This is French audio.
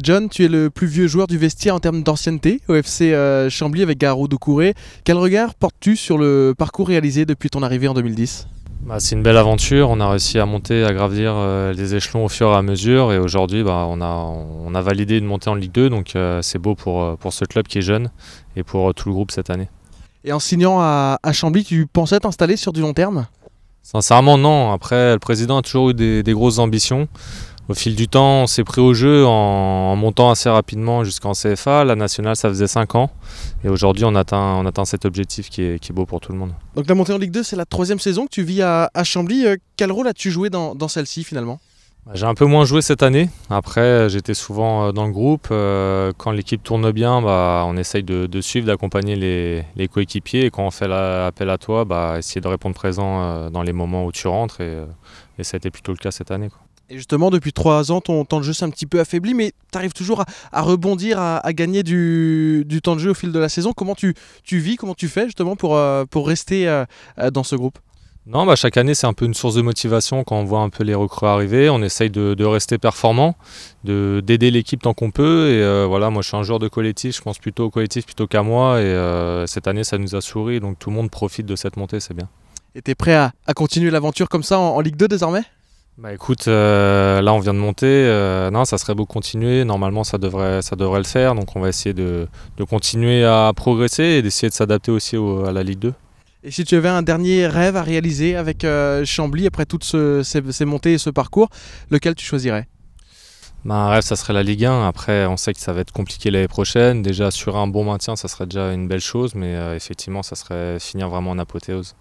John, tu es le plus vieux joueur du vestiaire en termes d'ancienneté au FC euh, Chambly avec Garou Doucouré. Quel regard portes-tu sur le parcours réalisé depuis ton arrivée en 2010 bah, C'est une belle aventure. On a réussi à monter, à gravir euh, les échelons au fur et à mesure. Et aujourd'hui, bah, on, a, validé une montée en Ligue 2. Donc euh, c'est beau pour, pour ce club qui est jeune et pour tout le groupe cette année. Et en signant à, Chambly, tu pensais t'installer sur du long terme Sincèrement, non. Après, le président a toujours eu des grosses ambitions. Au fil du temps, on s'est pris au jeu en, montant assez rapidement jusqu'en CFA. La nationale, ça faisait 5 ans. Et aujourd'hui, on atteint, cet objectif qui est, beau pour tout le monde. Donc la montée en Ligue 2, c'est la troisième saison que tu vis à, Chambly. Euh, quel rôle as-tu joué dans, celle-ci finalement bah, j'ai un peu moins joué cette année. Après, j'étais souvent euh, dans le groupe. Euh, quand l'équipe tourne bien, bah, on essaye de, suivre, d'accompagner les, coéquipiers. Et quand on fait l'appel appel à toi, bah, essayer de répondre présent dans les moments où tu rentres. Et, ça a été plutôt le cas cette année. Et justement, depuis trois ans, ton temps de jeu s'est un petit peu affaibli, mais tu arrives toujours à, rebondir, à, gagner du, temps de jeu au fil de la saison. Comment tu, vis, comment tu fais justement pour, euh, pour rester euh, euh, dans ce groupe non, bah, chaque année, c'est un peu une source de motivation quand on voit un peu les recrues arriver. On essaye de, rester performant, d'aider l'équipe tant qu'on peut. Et voilà, moi, je suis un joueur de collectif. Je pense plutôt au collectif plutôt qu'à moi. Et cette année, ça nous a souri. Donc tout le monde profite de cette montée, c'est bien. Et tu es prêt à, continuer l'aventure comme ça en Ligue 2 désormais bah écoute, euh, là on vient de monter, euh, non, ça serait beau continuer, normalement ça devrait, ça devrait le faire, donc on va essayer de, continuer à progresser et d'essayer de s'adapter aussi à la Ligue 2. Et si tu avais un dernier rêve à réaliser avec euh, Chambly après toutes ces, montées et ce parcours, lequel tu choisirais bah, un rêve, ça serait la Ligue 1. Après, on sait que ça va être compliqué l'année prochaine. Déjà, sur un bon maintien, ça serait déjà une belle chose, mais effectivement, ça serait finir vraiment en apothéose.